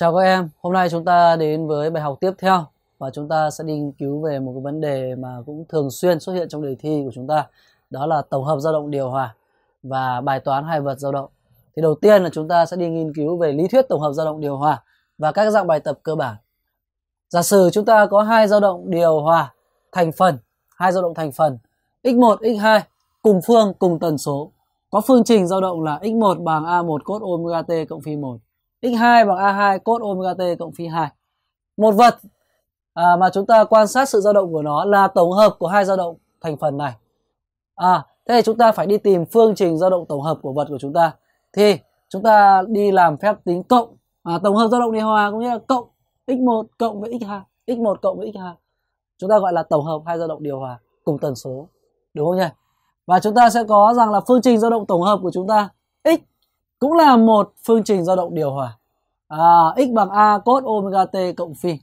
Chào các em, hôm nay chúng ta đến với bài học tiếp theo và chúng ta sẽ đi nghiên cứu về một cái vấn đề mà cũng thường xuyên xuất hiện trong đề thi của chúng ta đó là tổng hợp dao động điều hòa và bài toán hai vật dao động. Thì đầu tiên là chúng ta sẽ đi nghiên cứu về lý thuyết tổng hợp dao động điều hòa và các dạng bài tập cơ bản. Giả sử chúng ta có hai dao động điều hòa thành phần, hai dao động thành phần x1, x2 cùng phương cùng tần số có phương trình dao động là x1 bằng a1 cos omega t cộng phi 1 x2 bằng a2 cos omega t cộng phi 2. Một vật à, mà chúng ta quan sát sự dao động của nó là tổng hợp của hai dao động thành phần này. À, thế thì chúng ta phải đi tìm phương trình dao động tổng hợp của vật của chúng ta. Thì chúng ta đi làm phép tính cộng à, tổng hợp dao động điều hòa cũng nghĩa là cộng x1 cộng với x2, x1 cộng với x2. Chúng ta gọi là tổng hợp hai dao động điều hòa cùng tần số. Đúng không nhỉ? Và chúng ta sẽ có rằng là phương trình dao động tổng hợp của chúng ta x cũng là một phương trình dao động điều hòa à, x bằng a cos omega t cộng phi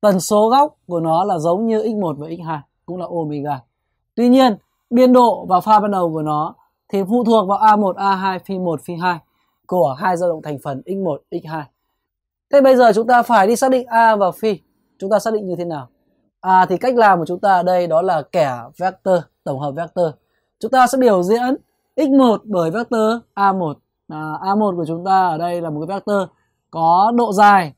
tần số góc của nó là giống như x1 và x2 cũng là omega tuy nhiên biên độ và pha ban đầu của nó thì phụ thuộc vào a1 a2 phi 1 phi 2 của hai dao động thành phần x1 x2 thế bây giờ chúng ta phải đi xác định a và phi chúng ta xác định như thế nào à thì cách làm của chúng ta ở đây đó là kẻ vector tổng hợp vector chúng ta sẽ biểu diễn x1 bởi vector a1 à, A1 của chúng ta ở đây là một cái vector có độ dài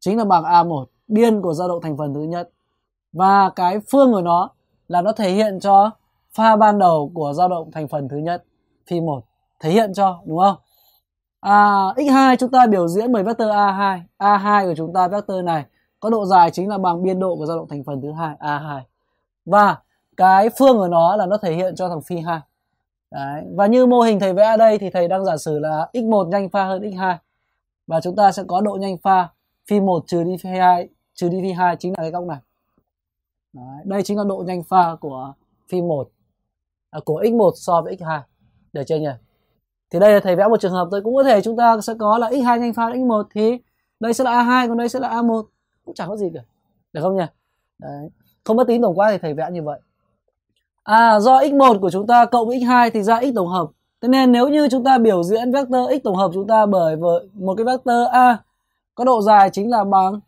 chính là bằng A1 biên của dao động thành phần thứ nhất và cái phương của nó là nó thể hiện cho pha ban đầu của dao động thành phần thứ nhất phi 1 thể hiện cho đúng không à, x2 chúng ta biểu diễn bởi vector A2 A2 của chúng ta vector này có độ dài chính là bằng biên độ của dao động thành phần thứ hai A2 và cái phương của nó là nó thể hiện cho thằng phi 2 Đấy. Và như mô hình thầy vẽ đây thì thầy đang giả sử là x1 nhanh pha hơn x2 và chúng ta sẽ có độ nhanh pha phi 1 trừ đi phi 2 trừ đi phi 2 chính là cái góc này. Đấy. Đây chính là độ nhanh pha của phi 1 à, của x1 so với x2 được chưa nhỉ? Thì đây là thầy vẽ một trường hợp thôi cũng có thể chúng ta sẽ có là x2 nhanh pha x1 thì đây sẽ là A2 còn đây sẽ là A1 cũng chẳng có gì cả được không nhỉ? Đấy. Không mất tính tổng quát thì thầy vẽ như vậy à, do x1 của chúng ta cộng với x2 thì ra x tổng hợp thế nên nếu như chúng ta biểu diễn vector x tổng hợp chúng ta bởi với một cái vector a có độ dài chính là bằng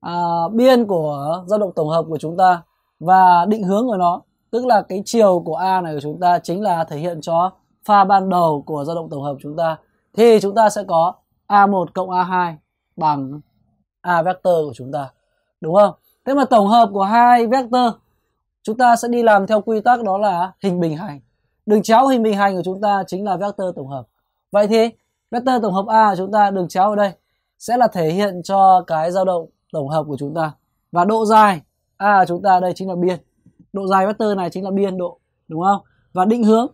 à, biên của dao động tổng hợp của chúng ta và định hướng của nó tức là cái chiều của a này của chúng ta chính là thể hiện cho pha ban đầu của dao động tổng hợp chúng ta thì chúng ta sẽ có a1 cộng a2 bằng a vector của chúng ta đúng không? Thế mà tổng hợp của hai vector chúng ta sẽ đi làm theo quy tắc đó là hình bình hành đường chéo hình bình hành của chúng ta chính là vector tổng hợp vậy thì vector tổng hợp a của chúng ta đường chéo ở đây sẽ là thể hiện cho cái dao động tổng hợp của chúng ta và độ dài a của chúng ta đây chính là biên độ dài vector này chính là biên độ đúng không và định hướng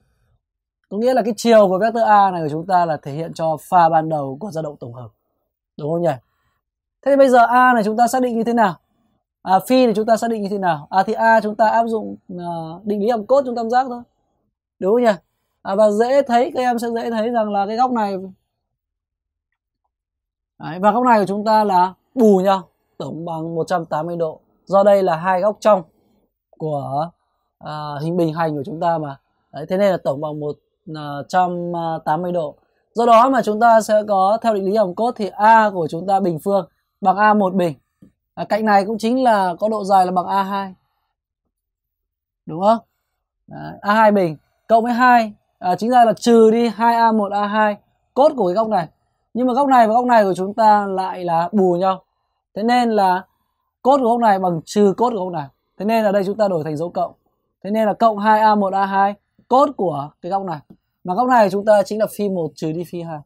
có nghĩa là cái chiều của vector a này của chúng ta là thể hiện cho pha ban đầu của dao động tổng hợp đúng không nhỉ thế thì bây giờ a này chúng ta xác định như thế nào à, phi thì chúng ta xác định như thế nào à thì a chúng ta áp dụng à, định lý hàm cốt trong tam giác thôi đúng không nhỉ à, và dễ thấy các em sẽ dễ thấy rằng là cái góc này Đấy, và góc này của chúng ta là bù nhau tổng bằng 180 độ do đây là hai góc trong của à, hình bình hành của chúng ta mà Đấy, thế nên là tổng bằng 180 à, à, độ do đó mà chúng ta sẽ có theo định lý hàm cốt thì a của chúng ta bình phương bằng a một bình à, cạnh này cũng chính là có độ dài là bằng A2 đúng không Đấy, A2 bình cộng với 2 à, chính ra là trừ đi 2A1 A2 cốt của cái góc này nhưng mà góc này và góc này của chúng ta lại là bù nhau thế nên là cốt của góc này bằng trừ cốt của góc này thế nên là đây chúng ta đổi thành dấu cộng thế nên là cộng 2A1 A2 cốt của cái góc này mà góc này chúng ta chính là phi 1 trừ đi phi 2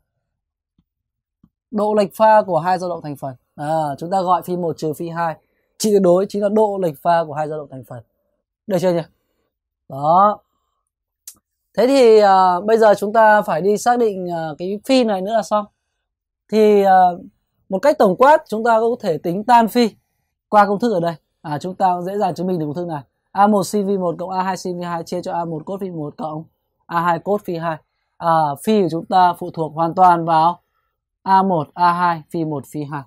độ lệch pha của hai dao động thành phần à, chúng ta gọi phi một trừ phi hai chi tuyệt đối chính là độ lệch pha của hai dao động thành phần được chưa nhỉ đó thế thì à, bây giờ chúng ta phải đi xác định à, cái phi này nữa là xong thì à, một cách tổng quát chúng ta có thể tính tan phi qua công thức ở đây à, chúng ta dễ dàng chứng minh được công thức này A1 sin phi 1 cộng A2 sin phi 2 chia cho A1 cos phi 1 cộng A2 cos phi 2 à, phi của chúng ta phụ thuộc hoàn toàn vào A1 A2 phi 1 phi 2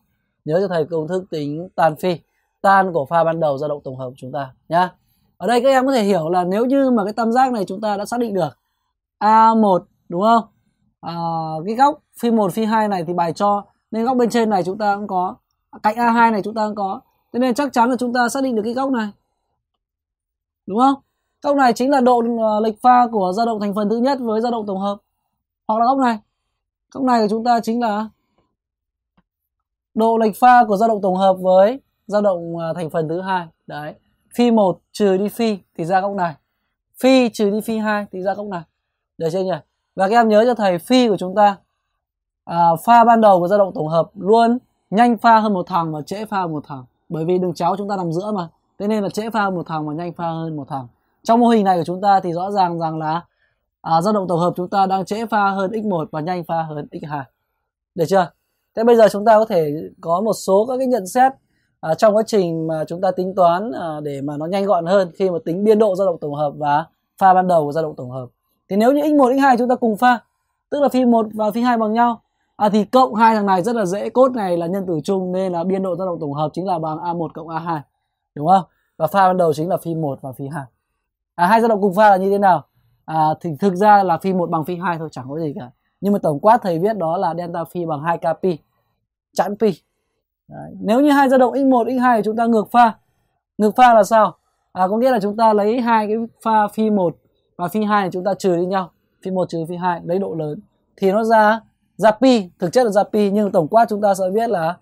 nhớ cho thầy công thức tính tan phi tan của pha ban đầu dao động tổng hợp của chúng ta nhá ở đây các em có thể hiểu là nếu như mà cái tam giác này chúng ta đã xác định được a1 đúng không à, cái góc phi 1 phi 2 này thì bài cho nên góc bên trên này chúng ta cũng có cạnh a2 này chúng ta cũng có thế nên chắc chắn là chúng ta xác định được cái góc này đúng không góc này chính là độ ờ, lệch pha của dao động thành phần thứ nhất với dao động tổng hợp hoặc là góc này góc này của chúng ta chính là độ lệch pha của dao động tổng hợp với dao động à, thành phần thứ hai đấy phi 1 trừ đi phi thì ra góc này phi trừ đi phi 2 thì ra góc này được chưa nhỉ và các em nhớ cho thầy phi của chúng ta à, pha ban đầu của dao động tổng hợp luôn nhanh pha hơn một thằng và trễ pha hơn một thằng bởi vì đường chéo chúng ta nằm giữa mà thế nên là trễ pha hơn một thằng và nhanh pha hơn một thằng trong mô hình này của chúng ta thì rõ ràng rằng là à, dao động tổng hợp chúng ta đang trễ pha hơn x1 và nhanh pha hơn x2 được chưa thế bây giờ chúng ta có thể có một số các cái nhận xét à, trong quá trình mà chúng ta tính toán à, để mà nó nhanh gọn hơn khi mà tính biên độ dao động tổng hợp và pha ban đầu của dao động tổng hợp thì nếu như x1 x2 chúng ta cùng pha tức là phi 1 và phi 2 bằng nhau à, thì cộng hai thằng này rất là dễ cốt này là nhân tử chung nên là biên độ dao động tổng hợp chính là bằng a1 cộng a2 đúng không và pha ban đầu chính là phi 1 và phi 2 à hai dao động cùng pha là như thế nào à, thì thực ra là phi 1 bằng phi 2 thôi chẳng có gì cả nhưng mà tổng quát thầy viết đó là delta phi bằng 2 k pi chẵn pi Đấy. nếu như hai dao động x1 x2 thì chúng ta ngược pha ngược pha là sao à, có nghĩa là chúng ta lấy hai cái pha phi 1 và phi 2 thì chúng ta trừ đi nhau phi 1 trừ phi 2 lấy độ lớn thì nó ra ra pi thực chất là ra pi nhưng tổng quát chúng ta sẽ viết là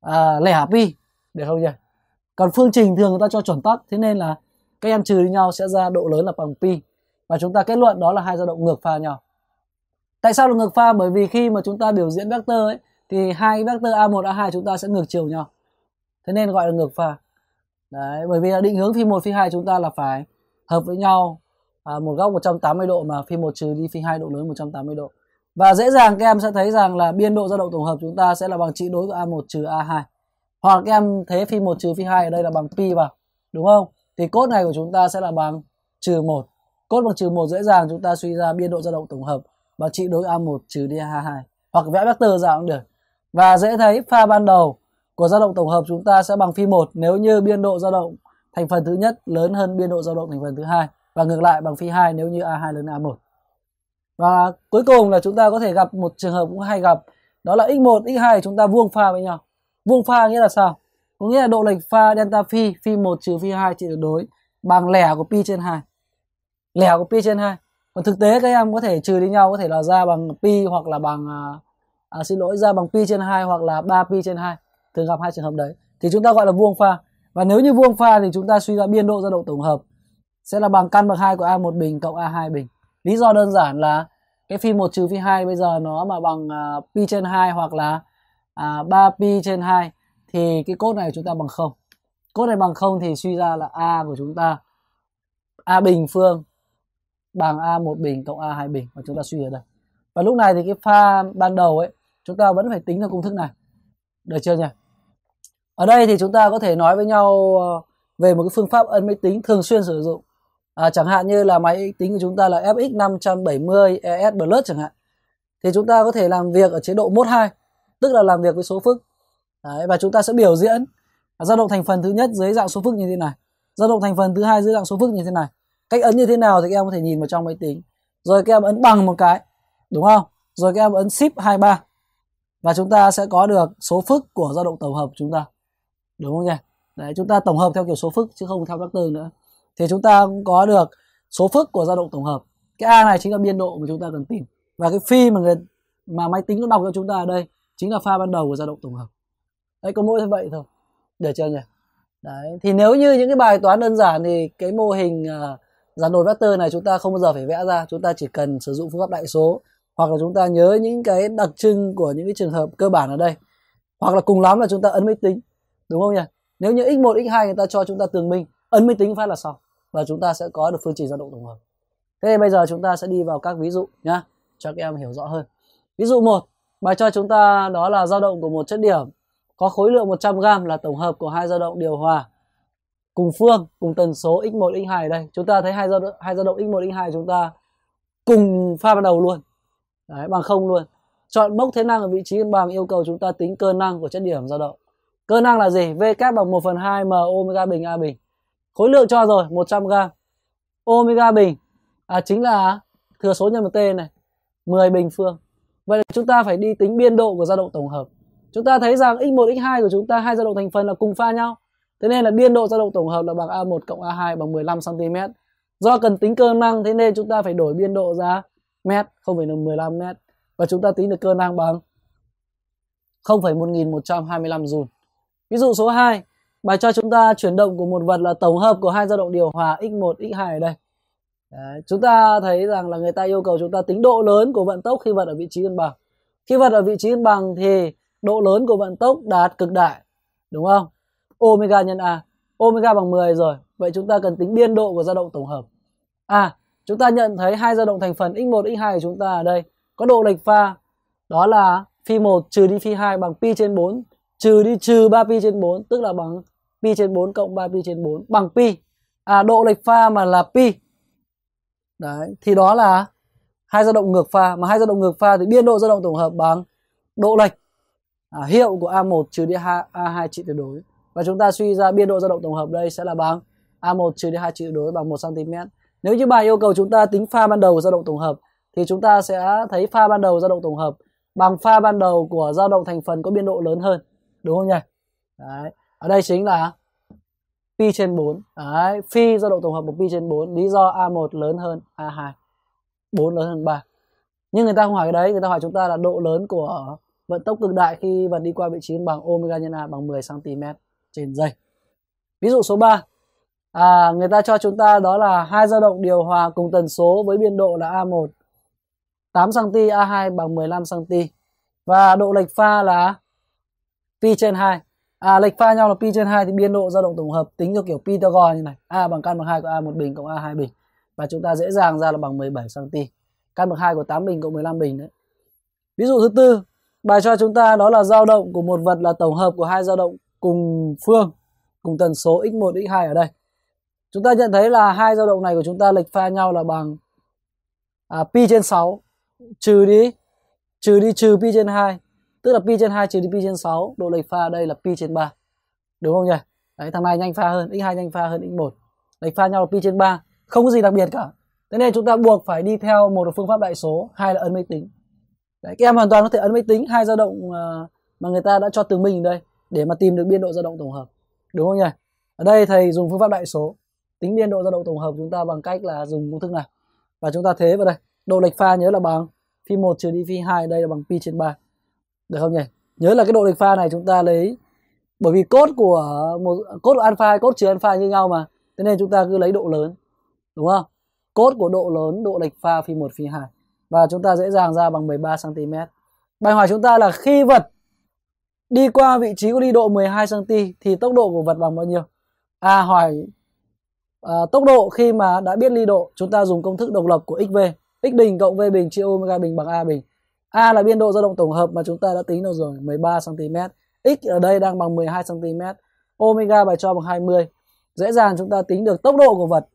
à, lẻ pi được không nhỉ còn phương trình thường người ta cho chuẩn tắc thế nên là các em trừ đi nhau sẽ ra độ lớn là bằng pi và chúng ta kết luận đó là hai dao động ngược pha nhau tại sao là ngược pha bởi vì khi mà chúng ta biểu diễn vector ấy thì hai vector a1 a2 chúng ta sẽ ngược chiều nhau thế nên gọi là ngược pha đấy bởi vì là định hướng phi 1 phi 2 chúng ta là phải hợp với nhau à, một góc 180 độ mà phi 1 trừ đi phi 2 độ lớn 180 độ và dễ dàng các em sẽ thấy rằng là biên độ dao động tổng hợp chúng ta sẽ là bằng trị đối của A1 trừ A2 hoặc các em thế phi 1 trừ phi 2 ở đây là bằng pi vào đúng không thì cốt này của chúng ta sẽ là bằng trừ 1 cốt bằng trừ 1 dễ dàng chúng ta suy ra biên độ dao động tổng hợp và trị đối A1 trừ đi A2 hoặc vẽ vector ra cũng được. Và dễ thấy pha ban đầu của dao động tổng hợp chúng ta sẽ bằng phi 1 nếu như biên độ dao động thành phần thứ nhất lớn hơn biên độ dao động thành phần thứ hai và ngược lại bằng phi 2 nếu như A2 lớn A1. Và cuối cùng là chúng ta có thể gặp một trường hợp cũng hay gặp đó là x1, x2 chúng ta vuông pha với nhau. Vuông pha nghĩa là sao? Có nghĩa là độ lệch pha delta phi, phi 1 trừ phi 2 trị tuyệt đối bằng lẻ của pi trên 2. Lẻ của pi trên 2 còn thực tế các em có thể trừ đi nhau có thể là ra bằng pi hoặc là bằng à, à xin lỗi ra bằng pi trên 2 hoặc là 3 pi trên 2 thường gặp hai trường hợp đấy thì chúng ta gọi là vuông pha và nếu như vuông pha thì chúng ta suy ra biên độ dao động tổng hợp sẽ là bằng căn bậc 2 của A1 bình cộng A2 bình lý do đơn giản là cái phi 1 trừ phi 2 bây giờ nó mà bằng uh, pi trên 2 hoặc là uh, à, 3 pi trên 2 thì cái cốt này chúng ta bằng không cốt này bằng không thì suy ra là A của chúng ta A bình phương bằng a một bình cộng a hai bình và chúng ta suy ở đây và lúc này thì cái pha ban đầu ấy chúng ta vẫn phải tính theo công thức này được chưa nhỉ ở đây thì chúng ta có thể nói với nhau ờ, về một cái phương pháp ân máy tính thường xuyên sử dụng à, chẳng hạn như là máy tính của chúng ta là FX 570 ES Plus chẳng hạn thì chúng ta có thể làm việc ở chế độ mode 2 tức là làm việc với số phức Đấy, và chúng ta sẽ biểu diễn dao động thành phần thứ nhất dưới dạng số phức như thế này dao động thành phần thứ hai dưới dạng số phức như thế này cách ấn như thế nào thì các em có thể nhìn vào trong máy tính rồi các em ấn bằng một cái đúng không rồi các em ấn ship 23 và chúng ta sẽ có được số phức của dao động tổng hợp của chúng ta đúng không nhỉ Đấy, chúng ta tổng hợp theo kiểu số phức chứ không theo vector nữa thì chúng ta cũng có được số phức của dao động tổng hợp cái a này chính là biên độ mà chúng ta cần tìm và cái phi mà người mà máy tính nó đọc cho chúng ta ở đây chính là pha ban đầu của dao động tổng hợp đấy có mỗi như vậy thôi để chưa nhỉ đấy thì nếu như những cái bài toán đơn giản thì cái mô hình uh, dàn đồ vector này chúng ta không bao giờ phải vẽ ra chúng ta chỉ cần sử dụng phương pháp đại số hoặc là chúng ta nhớ những cái đặc trưng của những cái trường hợp cơ bản ở đây hoặc là cùng lắm là chúng ta ấn máy tính đúng không nhỉ nếu như x1 x2 người ta cho chúng ta tường minh ấn máy tính phát là xong và chúng ta sẽ có được phương trình dao động tổng hợp thế bây giờ chúng ta sẽ đi vào các ví dụ nhá cho các em hiểu rõ hơn ví dụ một bài cho chúng ta đó là dao động của một chất điểm có khối lượng 100 g là tổng hợp của hai dao động điều hòa cùng phương cùng tần số x1 x2 ở đây chúng ta thấy hai dao động hai dao động x1 x2 chúng ta cùng pha ban đầu luôn đấy, bằng không luôn chọn mốc thế năng ở vị trí cân bằng yêu cầu chúng ta tính cơ năng của chất điểm dao động cơ năng là gì v kép bằng 1 phần 2 m omega bình a bình khối lượng cho rồi 100 g omega bình à, chính là thừa số nhân một t này 10 bình phương vậy là chúng ta phải đi tính biên độ của dao động tổng hợp chúng ta thấy rằng x1 x2 của chúng ta hai dao động thành phần là cùng pha nhau Thế nên là biên độ dao động tổng hợp là bằng A1 cộng A2 bằng 15 cm. Do cần tính cơ năng thế nên chúng ta phải đổi biên độ ra mét, không phải là 15 mét và chúng ta tính được cơ năng bằng 0,1125 joule. Ví dụ số 2, bài cho chúng ta chuyển động của một vật là tổng hợp của hai dao động điều hòa x1, x2 ở đây. Đấy, chúng ta thấy rằng là người ta yêu cầu chúng ta tính độ lớn của vận tốc khi vật ở vị trí cân bằng. Khi vật ở vị trí cân bằng thì độ lớn của vận tốc đạt cực đại, đúng không? omega nhân a. Omega bằng 10 rồi. Vậy chúng ta cần tính biên độ của dao động tổng hợp. À, chúng ta nhận thấy hai dao động thành phần x1, x2 của chúng ta ở đây có độ lệch pha đó là phi 1 trừ đi phi 2 bằng pi trên 4 trừ đi trừ 3 pi trên 4 tức là bằng pi trên 4 cộng 3 pi trên 4 bằng pi. À độ lệch pha mà là pi. Đấy, thì đó là hai dao động ngược pha mà hai dao động ngược pha thì biên độ dao động tổng hợp bằng độ lệch à, hiệu của A1 trừ đi A2 trị tuyệt đối và chúng ta suy ra biên độ dao động tổng hợp đây sẽ là bằng A1 trừ đi 2 trừ đối bằng 1 cm. Nếu như bài yêu cầu chúng ta tính pha ban đầu dao động tổng hợp thì chúng ta sẽ thấy pha ban đầu dao động tổng hợp bằng pha ban đầu của dao động thành phần có biên độ lớn hơn, đúng không nhỉ? Đấy. Ở đây chính là pi trên 4. Đấy, phi dao động tổng hợp của pi trên 4, lý do A1 lớn hơn A2. 4 lớn hơn 3. Nhưng người ta không hỏi cái đấy, người ta hỏi chúng ta là độ lớn của vận tốc cực đại khi vật đi qua vị trí bằng omega nhân A bằng 10 cm trên dây ví dụ số 3 à, người ta cho chúng ta đó là hai dao động điều hòa cùng tần số với biên độ là A1 8 cm A2 bằng 15 cm và độ lệch pha là pi trên 2 à lệch pha nhau là pi trên 2 thì biên độ dao động tổng hợp tính theo kiểu Pythagore như này A bằng căn bằng 2 của A1 bình cộng A2 bình và chúng ta dễ dàng ra là bằng 17 cm căn bậc 2 của 8 bình cộng 15 bình đấy. Ví dụ thứ tư, bài cho chúng ta đó là dao động của một vật là tổng hợp của hai dao động cùng phương cùng tần số x1 x2 ở đây. Chúng ta nhận thấy là hai dao động này của chúng ta lệch pha nhau là bằng à, pi trên 6 trừ đi trừ đi trừ pi trên 2, tức là pi trên 2 trừ đi pi trên 6, độ lệch pha ở đây là pi trên 3. Đúng không nhỉ? Đấy, thằng này nhanh pha hơn, x2 nhanh pha hơn x1. Lệch pha nhau là pi trên 3, không có gì đặc biệt cả. Thế nên chúng ta buộc phải đi theo một là phương pháp đại số, hai là ấn máy tính. Đấy, các em hoàn toàn có thể ấn máy tính hai dao động à, mà người ta đã cho tường mình đây để mà tìm được biên độ dao động tổng hợp đúng không nhỉ ở đây thầy dùng phương pháp đại số tính biên độ dao động tổng hợp chúng ta bằng cách là dùng công thức này và chúng ta thế vào đây độ lệch pha nhớ là bằng phi 1 trừ đi phi 2 đây là bằng pi trên 3 được không nhỉ nhớ là cái độ lệch pha này chúng ta lấy bởi vì cốt của một cốt của alpha cốt trừ alpha như nhau mà thế nên chúng ta cứ lấy độ lớn đúng không cốt của độ lớn độ lệch pha phi 1 phi 2 và chúng ta dễ dàng ra bằng 13 cm bài hỏi chúng ta là khi vật đi qua vị trí có đi độ 12 cm thì tốc độ của vật bằng bao nhiêu? À hỏi à, tốc độ khi mà đã biết ly độ, chúng ta dùng công thức độc lập của xv, x bình cộng v bình chia omega bình bằng a bình. A là biên độ dao động tổng hợp mà chúng ta đã tính được rồi, 13 cm. X ở đây đang bằng 12 cm, omega bài cho bằng 20. Dễ dàng chúng ta tính được tốc độ của vật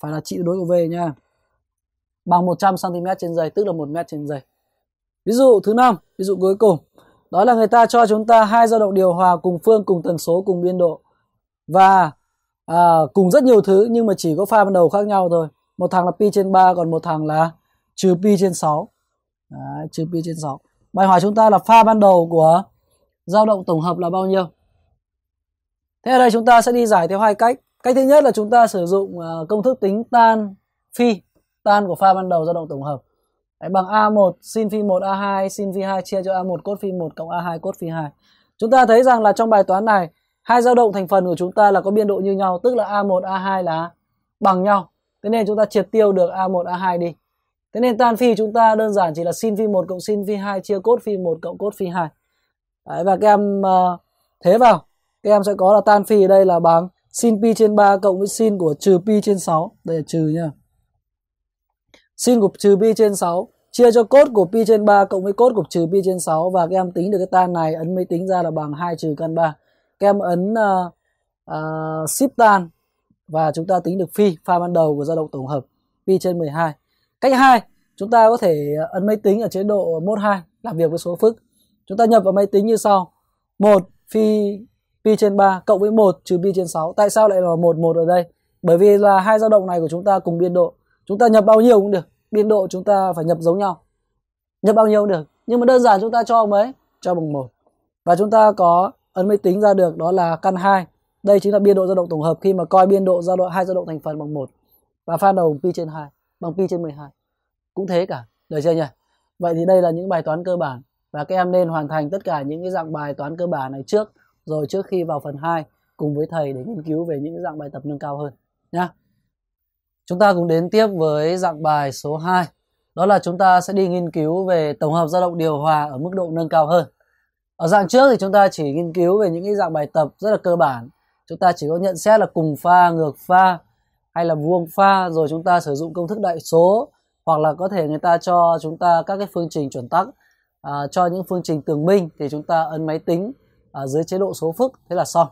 phải là trị đối của v nha. Bằng 100 cm trên giây, tức là 1 m trên giây. Ví dụ thứ năm, ví dụ cuối cùng đó là người ta cho chúng ta hai dao động điều hòa cùng phương cùng tần số cùng biên độ và à, cùng rất nhiều thứ nhưng mà chỉ có pha ban đầu khác nhau thôi một thằng là pi trên 3 còn một thằng là trừ pi trên 6 Đấy, trừ pi trên 6 bài hỏi chúng ta là pha ban đầu của dao động tổng hợp là bao nhiêu thế ở đây chúng ta sẽ đi giải theo hai cách cách thứ nhất là chúng ta sử dụng à, công thức tính tan phi tan của pha ban đầu dao động tổng hợp Đấy, bằng A1 sin phi 1 A2 sin phi 2 chia cho A1 cos phi 1 cộng A2 cos phi 2. Chúng ta thấy rằng là trong bài toán này hai dao động thành phần của chúng ta là có biên độ như nhau, tức là A1 A2 là bằng nhau. Thế nên chúng ta triệt tiêu được A1 A2 đi. Thế nên tan phi chúng ta đơn giản chỉ là sin phi 1 cộng sin phi 2 chia cos phi 1 cộng cos phi 2. Đấy, và các em uh, thế vào, các em sẽ có là tan phi ở đây là bằng sin pi trên 3 cộng với sin của trừ pi trên 6. Đây là trừ nha. Sin gục trừ pi trên 6 chia cho cốt của pi trên 3 cộng với cốt gục trừ pi trên 6 và các em tính được cái tan này ấn máy tính ra là bằng 2 trừ căn 3. Các em ấn uh, uh, ship tan và chúng ta tính được phi pha ban đầu của dao động tổng hợp pi trên 12. Cách 2, chúng ta có thể ờ, ấn máy tính ở chế độ mode 2 làm việc với số phức. Chúng ta nhập vào máy tính như sau. 1 phi pi trên 3 cộng với 1 trừ pi trên 6. Tại sao lại là 1 1 ở đây? Bởi vì là hai dao động này của chúng ta cùng biên độ chúng ta nhập bao nhiêu cũng được biên độ chúng ta phải nhập giống nhau nhập bao nhiêu cũng được nhưng mà đơn giản chúng ta cho mấy cho bằng một và chúng ta có ấn máy tính ra được đó là căn 2 đây chính là biên độ dao động tổng hợp khi mà coi biên độ dao động hai dao động thành phần bằng một và pha đầu pi trên 2 bằng pi trên 12 cũng thế cả được chưa nhỉ vậy thì đây là những bài toán cơ bản và các em nên hoàn thành tất cả những cái dạng bài toán cơ bản này trước rồi trước khi vào phần 2 cùng với thầy để nghiên cứu về những dạng bài tập nâng cao hơn nhá Chúng ta cũng đến tiếp với dạng bài số 2. Đó là chúng ta sẽ đi nghiên cứu về tổng hợp dao động điều hòa ở mức độ nâng cao hơn. Ở dạng trước thì chúng ta chỉ nghiên cứu về những cái dạng bài tập rất là cơ bản. Chúng ta chỉ có nhận xét là cùng pha, ngược pha hay là vuông pha rồi chúng ta sử dụng công thức đại số hoặc là có thể người ta cho chúng ta các cái phương trình chuẩn tắc à, cho những phương trình tường minh thì chúng ta ấn máy tính ở à, dưới chế độ số phức thế là xong.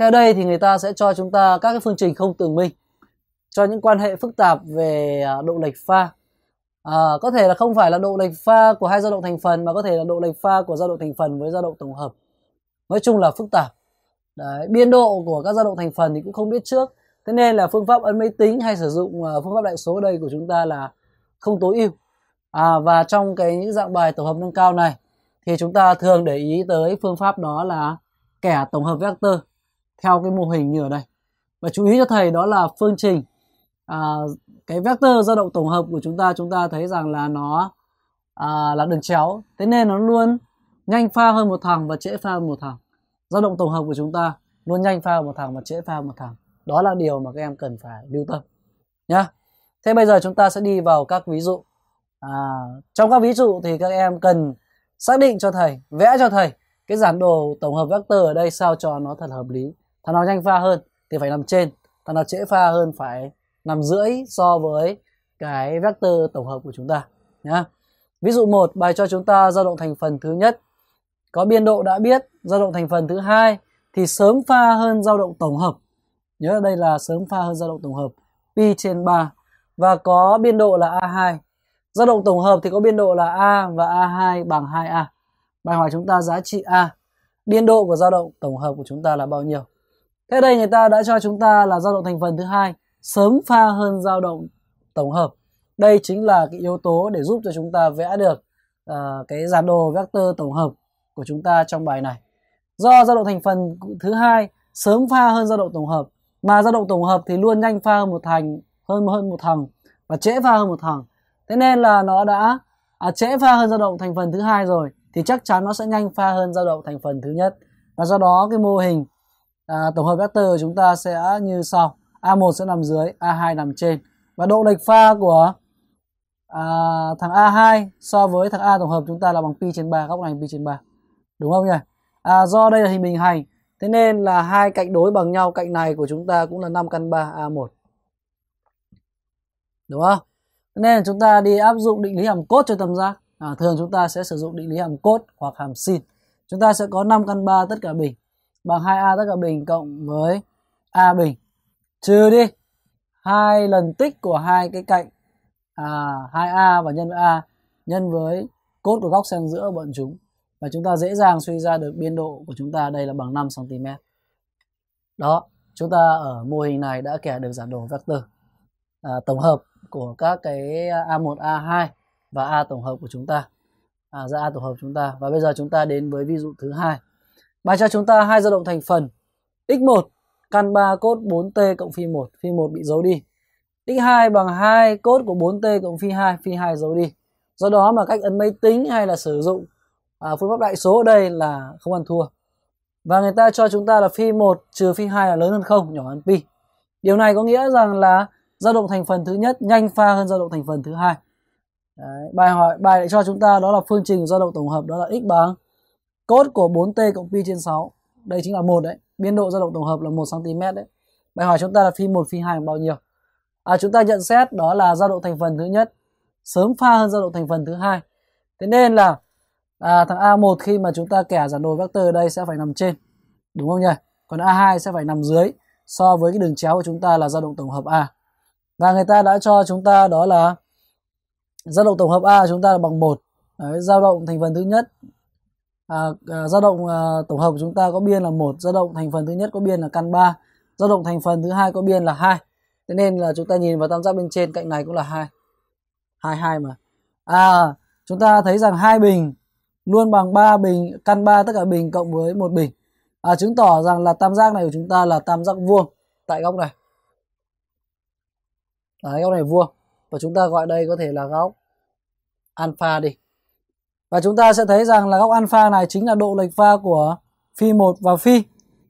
Theo đây thì người ta sẽ cho chúng ta các cái phương trình không tường minh cho những quan hệ phức tạp về à, độ lệch pha. À, có thể là không phải là độ lệch pha của hai dao động thành phần mà có thể là độ lệch pha của dao động thành phần với dao động tổng hợp. Nói chung là phức tạp. Đấy, biên độ của các dao động thành phần thì cũng không biết trước. Thế nên là phương pháp ấn máy tính hay sử dụng à, phương pháp đại số ở đây của chúng ta là không tối ưu. À, và trong cái những dạng bài tổng hợp nâng cao này thì chúng ta thường để ý tới phương pháp đó là kẻ tổng hợp vector theo cái mô hình như ở đây. Và chú ý cho thầy đó là phương trình à, cái vector dao động tổng hợp của chúng ta chúng ta thấy rằng là nó à, là đường chéo thế nên nó luôn nhanh pha hơn một thằng và trễ pha hơn một thằng dao động tổng hợp của chúng ta luôn nhanh pha một thằng và trễ pha một thằng đó là điều mà các em cần phải lưu tâm nhá thế bây giờ chúng ta sẽ đi vào các ví dụ à, trong các ví dụ thì các em cần xác định cho thầy vẽ cho thầy cái giản đồ tổng hợp vector ở đây sao cho nó thật hợp lý thằng nào nhanh pha hơn thì phải nằm trên thằng nào trễ pha hơn phải năm rưỡi so với cái vector tổng hợp của chúng ta nhá. Ví dụ 1 bài cho chúng ta dao động thành phần thứ nhất có biên độ đã biết, dao động thành phần thứ hai thì sớm pha hơn dao động tổng hợp. Nhớ đây là sớm pha hơn dao động tổng hợp pi trên 3 và có biên độ là A2. Dao động tổng hợp thì có biên độ là A và A2 bằng 2A. Bài hỏi chúng ta giá trị A. Biên độ của dao động tổng hợp của chúng ta là bao nhiêu? Thế đây người ta đã cho chúng ta là dao động thành phần thứ hai sớm pha hơn dao động tổng hợp đây chính là cái yếu tố để giúp cho chúng ta vẽ được uh, cái giản đồ vector tổng hợp của chúng ta trong bài này do dao động thành phần thứ hai sớm pha hơn dao động tổng hợp mà dao động tổng hợp thì luôn nhanh pha hơn một thành hơn hơn một thằng và trễ pha hơn một thằng thế nên là nó đã à, trễ pha hơn dao động thành phần thứ hai rồi thì chắc chắn nó sẽ nhanh pha hơn dao động thành phần thứ nhất và do đó cái mô hình à, tổng hợp vector của chúng ta sẽ như sau A1 sẽ nằm dưới, A2 nằm trên. Và độ lệch pha của à, thằng A2 so với thằng A tổng hợp chúng ta là bằng pi trên 3, góc này pi trên 3. Đúng không nhỉ? À, do đây là hình bình hành, thế nên là hai cạnh đối bằng nhau, cạnh này của chúng ta cũng là 5 căn 3 A1. Đúng không? nên chúng ta đi áp dụng định lý hàm cốt cho tam giác. À, thường chúng ta sẽ sử dụng định lý hàm cốt hoặc hàm sin. Chúng ta sẽ có 5 căn 3 tất cả bình bằng 2A tất cả bình cộng với A bình trừ đi hai lần tích của hai cái cạnh à, 2a và nhân với a nhân với cốt của góc xen giữa bọn chúng và chúng ta dễ dàng suy ra được biên độ của chúng ta đây là bằng 5 cm. Đó, chúng ta ở mô hình này đã kẻ được giản đồ vector à, tổng hợp của các cái A1, A2 và A tổng hợp của chúng ta. À, ra A tổng hợp chúng ta và bây giờ chúng ta đến với ví dụ thứ hai. Bài cho chúng ta hai dao động thành phần x1 căn 3 cốt 4t cộng phi 1, phi 1 bị giấu đi. x2 bằng 2 cốt của 4t cộng phi 2, phi 2 giấu đi. Do đó mà cách ấn máy tính hay là sử dụng à, phương pháp đại số ở đây là không ăn thua. Và người ta cho chúng ta là phi 1 trừ phi 2 là lớn hơn 0, nhỏ hơn pi. Điều này có nghĩa rằng là dao động thành phần thứ nhất nhanh pha hơn dao động thành phần thứ hai. Đấy, bài hỏi bài lại cho chúng ta đó là phương trình dao động tổng hợp đó là x bằng cốt của 4t cộng pi trên 6. Đây chính là một đấy biên độ dao động tổng hợp là 1 cm đấy. Bài hỏi chúng ta là phi 1 phi 2 là bao nhiêu? À chúng ta nhận xét đó là dao động thành phần thứ nhất sớm pha hơn dao động thành phần thứ hai. Thế nên là à, thằng A1 khi mà chúng ta kẻ giản đồ vector ở đây sẽ phải nằm trên. Đúng không nhỉ? Còn A2 sẽ phải nằm dưới so với cái đường chéo của chúng ta là dao động tổng hợp A. Và người ta đã cho chúng ta đó là dao động tổng hợp A chúng ta là bằng 1. Đấy, dao động thành phần thứ nhất à, dao ờ, động à, tổng hợp của chúng ta có biên là một dao động thành phần thứ nhất có biên là căn 3 dao động thành phần thứ hai có biên là hai thế nên là chúng ta nhìn vào tam giác bên trên cạnh này cũng là hai hai hai mà à chúng ta thấy rằng hai bình luôn bằng 3 bình căn 3 tất cả bình cộng với một bình à, chứng tỏ rằng là tam giác này của chúng ta là tam giác vuông tại góc này ở góc này vuông và chúng ta gọi đây có thể là góc alpha đi và chúng ta sẽ thấy rằng là góc alpha này chính là độ lệch pha của phi 1 và phi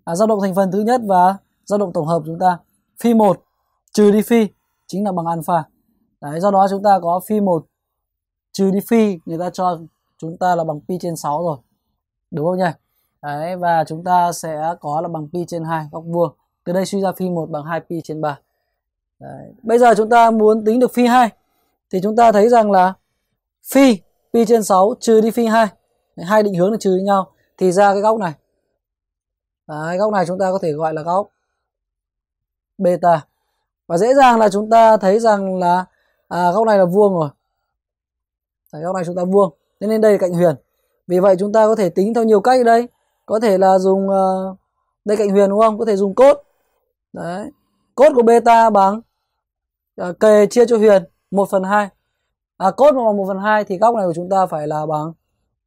à, dao động thành phần thứ nhất và dao động tổng hợp chúng ta phi 1 trừ đi phi chính là bằng alpha đấy do đó chúng ta có phi 1 trừ đi phi người ta cho chúng ta là bằng pi trên 6 rồi đúng không nhỉ đấy và chúng ta sẽ có là bằng pi trên 2 góc vuông từ đây suy ra phi 1 bằng 2 pi trên 3 đấy. bây giờ chúng ta muốn tính được phi 2 thì chúng ta thấy rằng là phi pi trên 6 trừ đi phi 2 hai định hướng là trừ với nhau thì ra cái góc này Đấy, góc này chúng ta có thể gọi là góc beta và dễ dàng là chúng ta thấy rằng là à, góc này là vuông rồi Đấy, góc này chúng ta vuông nên lên đây là cạnh huyền vì vậy chúng ta có thể tính theo nhiều cách ở đây có thể là dùng uh, đây cạnh huyền đúng không có thể dùng cốt đấy cốt của beta bằng uh, kề chia cho huyền 1 phần 2 à, cos mà bằng 1 phần 2 thì góc này của chúng ta phải là bằng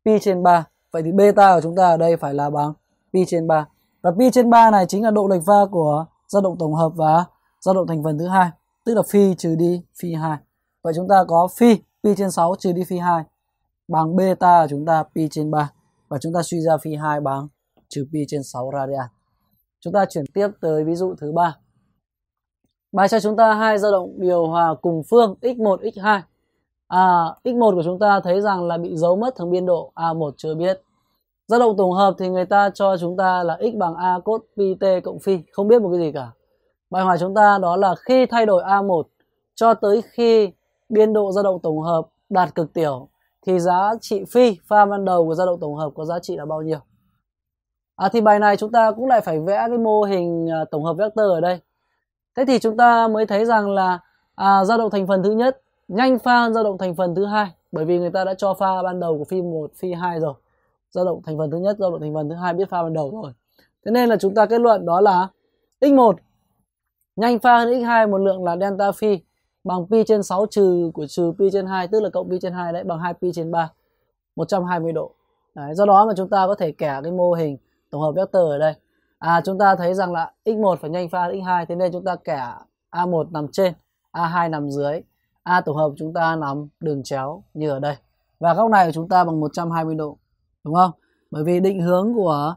pi trên 3 vậy thì beta của chúng ta ở đây phải là bằng pi trên 3 và pi trên 3 này chính là độ lệch pha của dao động tổng hợp và dao động thành phần thứ hai tức là phi trừ đi phi 2 vậy chúng ta có phi pi trên 6 trừ đi phi 2 bằng beta của chúng ta pi trên 3 và chúng ta suy ra phi 2 bằng trừ pi trên 6 radian chúng ta chuyển tiếp tới ví dụ thứ ba bài cho chúng ta hai dao động điều hòa cùng phương x1 x2 à, x1 của chúng ta thấy rằng là bị giấu mất thằng biên độ A1 chưa biết dao động tổng hợp thì người ta cho chúng ta là x bằng A cốt pi t cộng phi không biết một cái gì cả bài hỏi chúng ta đó là khi thay đổi A1 cho tới khi biên độ dao động tổng hợp đạt cực tiểu thì giá trị phi pha ban đầu của dao động tổng hợp có giá trị là bao nhiêu à, thì bài này chúng ta cũng lại phải vẽ cái mô hình à, tổng hợp vector ở đây thế thì chúng ta mới thấy rằng là à, dao động thành phần thứ nhất nhanh pha hơn dao động thành phần thứ hai bởi vì người ta đã cho pha ban đầu của phi một phi hai rồi dao động thành phần thứ nhất dao động thành phần thứ hai biết pha ban đầu rồi thế nên là chúng ta kết luận đó là x1 nhanh pha hơn x2 một lượng là delta phi bằng pi trên 6 trừ của trừ pi trên 2 tức là cộng pi trên 2 đấy bằng 2 pi trên 3 120 độ đấy, do đó mà chúng ta có thể kẻ cái mô hình tổng hợp vector ở đây à chúng ta thấy rằng là x1 phải nhanh pha x2 thế nên chúng ta kẻ A1 nằm trên A2 nằm dưới A tổ hợp chúng ta nằm đường chéo như ở đây. Và góc này của chúng ta bằng 120 độ. Đúng không? Bởi vì định hướng của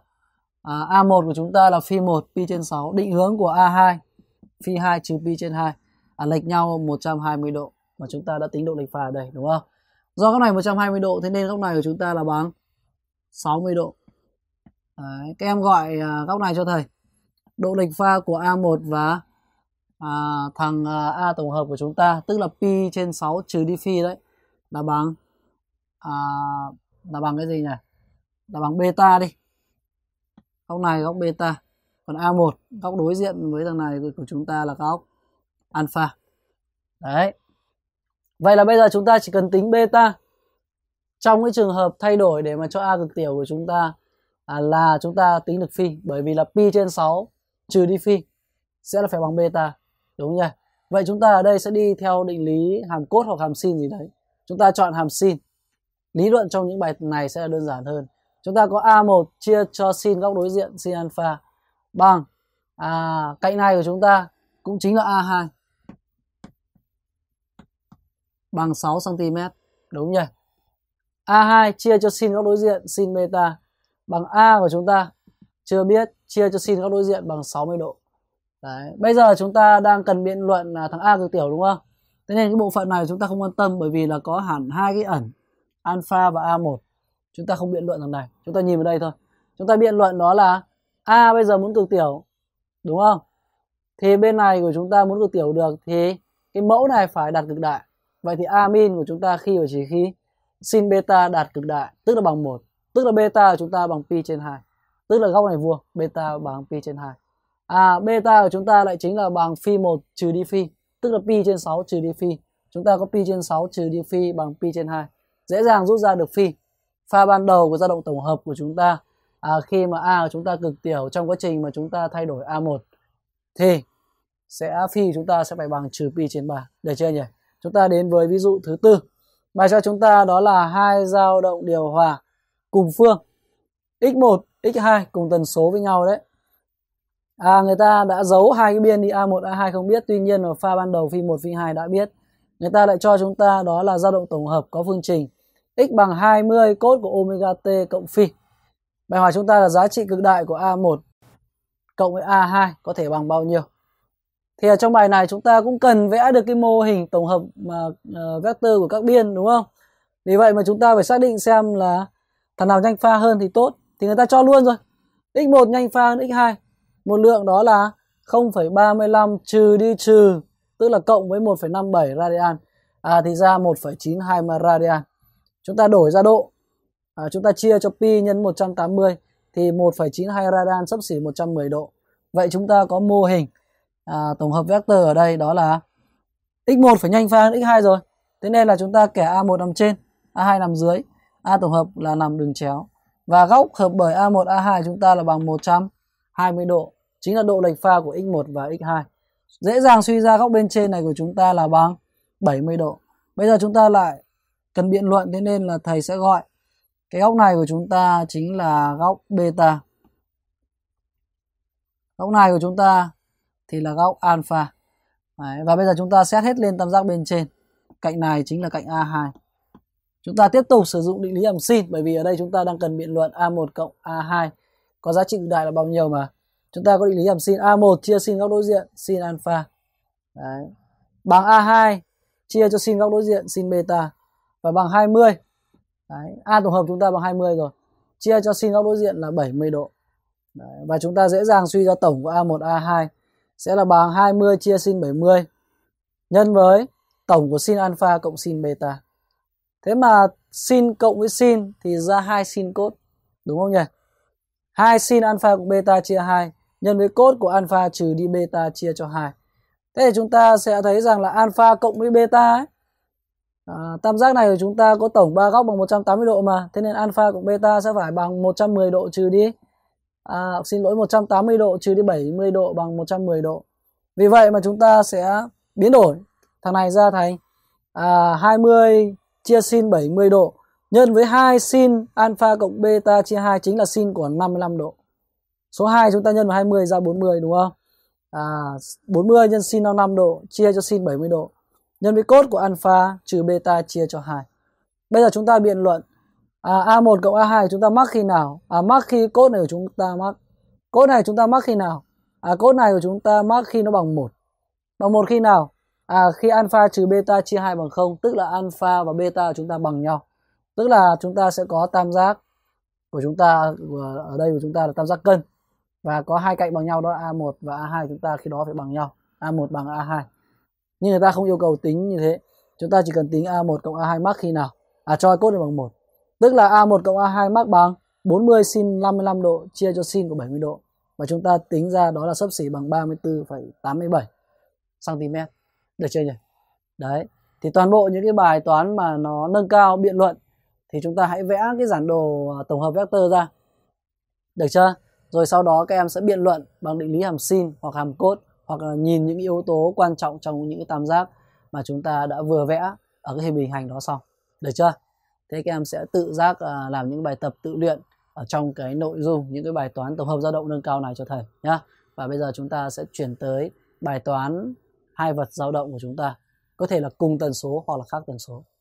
à, A1 của chúng ta là phi 1 pi trên 6. Định hướng của A2 phi 2 trừ pi trên 2. À, lệch nhau 120 độ mà chúng ta đã tính độ lệch pha ở đây. Đúng không? Do góc này 120 độ thế nên góc này của chúng ta là bằng 60 độ. Đấy, các em gọi à, góc này cho thầy. Độ lệch pha của A1 và à, thằng à, A tổng hợp của chúng ta tức là pi trên 6 trừ đi phi đấy là bằng à, là bằng cái gì nhỉ là bằng beta đi góc này góc beta còn A1 góc đối diện với thằng này của chúng ta là góc alpha đấy vậy là bây giờ chúng ta chỉ cần tính beta trong cái trường hợp thay đổi để mà cho A cực tiểu của chúng ta à, là chúng ta tính được phi bởi vì là pi trên 6 trừ đi phi sẽ là phải bằng beta đúng nha. vậy chúng ta ở đây sẽ đi theo định lý hàm cốt hoặc hàm sin gì đấy chúng ta chọn hàm sin lý luận trong những bài này sẽ đơn giản hơn chúng ta có a1 chia cho sin góc đối diện sin alpha bằng à, cạnh này của chúng ta cũng chính là a2 bằng 6 cm đúng nhỉ a2 chia cho sin góc đối diện sin beta bằng a của chúng ta chưa biết chia cho sin góc đối diện bằng 60 độ Đấy. Bây giờ chúng ta đang cần biện luận là thằng A cực tiểu đúng không? Thế nên cái bộ phận này chúng ta không quan tâm bởi vì là có hẳn hai cái ẩn alpha và A1. Chúng ta không biện luận thằng này. Chúng ta nhìn vào đây thôi. Chúng ta biện luận đó là A bây giờ muốn cực tiểu đúng không? Thì bên này của chúng ta muốn cực tiểu được thì cái mẫu này phải đạt cực đại. Vậy thì A min của chúng ta khi và chỉ khi sin beta đạt cực đại tức là bằng 1. Tức là beta của chúng ta bằng pi trên 2. Tức là góc này vuông beta bằng pi trên 2. À, beta của chúng ta lại chính là bằng phi 1 trừ đi phi, tức là pi trên 6 trừ đi phi. Chúng ta có pi trên 6 trừ đi phi bằng pi trên 2. Dễ dàng rút ra được phi. Pha ban đầu của dao động tổng hợp của chúng ta à, khi mà A của chúng ta cực tiểu trong quá trình mà chúng ta thay đổi A1 thì sẽ phi chúng ta sẽ phải bằng trừ pi trên 3. Được chưa nhỉ? Chúng ta đến với ví dụ thứ tư. Bài cho chúng ta đó là hai dao động điều hòa cùng phương x1, x2 cùng tần số với nhau đấy à, người ta đã giấu hai cái biên đi A1 A2 không biết tuy nhiên ở pha ban đầu phi 1 phi 2 đã biết người ta lại cho chúng ta đó là dao động tổng hợp có phương trình x bằng 20 cốt của omega t cộng phi bài hỏi chúng ta là giá trị cực đại của A1 cộng với A2 có thể bằng bao nhiêu thì ở trong bài này chúng ta cũng cần vẽ được cái mô hình tổng hợp mà uh, vector của các biên đúng không vì vậy mà chúng ta phải xác định xem là thằng nào nhanh pha hơn thì tốt thì người ta cho luôn rồi x1 nhanh pha hơn x2 một lượng đó là 0,35 trừ đi trừ tức là cộng với 1,57 radian à, thì ra 1,92 radian chúng ta đổi ra độ à, chúng ta chia cho pi nhân 180 thì 1,92 radian sấp xỉ 110 độ vậy chúng ta có mô hình à, tổng hợp vector ở đây đó là x1 phải nhanh pha hơn x2 rồi thế nên là chúng ta kẻ a1 nằm trên a2 nằm dưới a tổng hợp là nằm đường chéo và góc hợp bởi a1 a2 chúng ta là bằng 100 20 độ chính là độ lệch pha của x1 và x2 dễ dàng suy ra góc bên trên này của chúng ta là bằng 70 độ bây giờ chúng ta lại cần biện luận thế nên là thầy sẽ gọi cái góc này của chúng ta chính là góc beta góc này của chúng ta thì là góc alpha Đấy, và bây giờ chúng ta xét hết lên tam giác bên trên cạnh này chính là cạnh A2 chúng ta tiếp tục sử dụng định lý hàm sin bởi vì ở đây chúng ta đang cần biện luận A1 cộng A2 có giá trị đại là bao nhiêu mà chúng ta có định lý hàm sin A1 chia sin góc đối diện sin alpha Đấy. bằng A2 chia cho sin góc đối diện sin beta và bằng 20 Đấy. A tổng hợp chúng ta bằng 20 rồi chia cho sin góc đối diện là 70 độ Đấy. và chúng ta dễ dàng suy ra tổng của A1 A2 sẽ là bằng 20 chia sin 70 nhân với tổng của sin alpha cộng sin beta thế mà sin cộng với sin thì ra hai sin cốt đúng không nhỉ 2 sin alpha cộng beta chia 2 nhân với cos của alpha trừ đi beta chia cho 2. Thế thì chúng ta sẽ thấy rằng là alpha cộng với beta ấy. À, tam giác này của chúng ta có tổng ba góc bằng 180 độ mà. Thế nên alpha cộng beta sẽ phải bằng 110 độ trừ đi à, xin lỗi 180 độ trừ đi 70 độ bằng 110 độ. Vì vậy mà chúng ta sẽ biến đổi thằng này ra thành à, 20 chia sin 70 độ nhân với 2 sin alpha cộng beta chia 2 chính là sin của 55 độ. Số 2 chúng ta nhân vào 20 ra 40 đúng không? À, 40 nhân sin 55 độ chia cho sin 70 độ. Nhân với cos của alpha trừ beta chia cho 2. Bây giờ chúng ta biện luận à, A1 cộng A2 chúng ta mắc khi nào? À, mắc khi cos này của chúng ta mắc. Cos này chúng ta mắc khi nào? À, cos này của chúng ta mắc khi nó bằng 1. Bằng 1 khi nào? À, khi alpha trừ beta chia 2 bằng 0, tức là alpha và beta của chúng ta bằng nhau tức là chúng ta sẽ có tam giác của chúng ta ở đây của chúng ta là tam giác cân và có hai cạnh bằng nhau đó A1 và A2 chúng ta khi đó phải bằng nhau A1 bằng A2 nhưng người ta không yêu cầu tính như thế chúng ta chỉ cần tính A1 cộng A2 mắc khi nào à cho cốt bằng 1 tức là A1 cộng A2 mắc bằng 40 sin 55 độ chia cho sin của 70 độ và chúng ta tính ra đó là xấp xỉ bằng 34,87 cm được chưa nhỉ đấy thì toàn bộ những cái bài toán mà nó nâng cao biện luận thì chúng ta hãy vẽ cái giản đồ ờ, tổng hợp vector ra được chưa rồi sau đó các em sẽ biện luận bằng định lý hàm sin hoặc hàm cốt hoặc là nhìn những yếu tố quan trọng trong những cái tam giác mà chúng ta đã vừa vẽ ở cái hình bình hành đó xong được chưa thế các em sẽ tự giác ờ, làm những bài tập tự luyện ở trong cái nội dung những cái bài toán tổng hợp dao động nâng cao này cho thầy nhá và bây giờ chúng ta sẽ chuyển tới bài toán hai vật dao động của chúng ta có thể là cùng tần số hoặc là khác tần số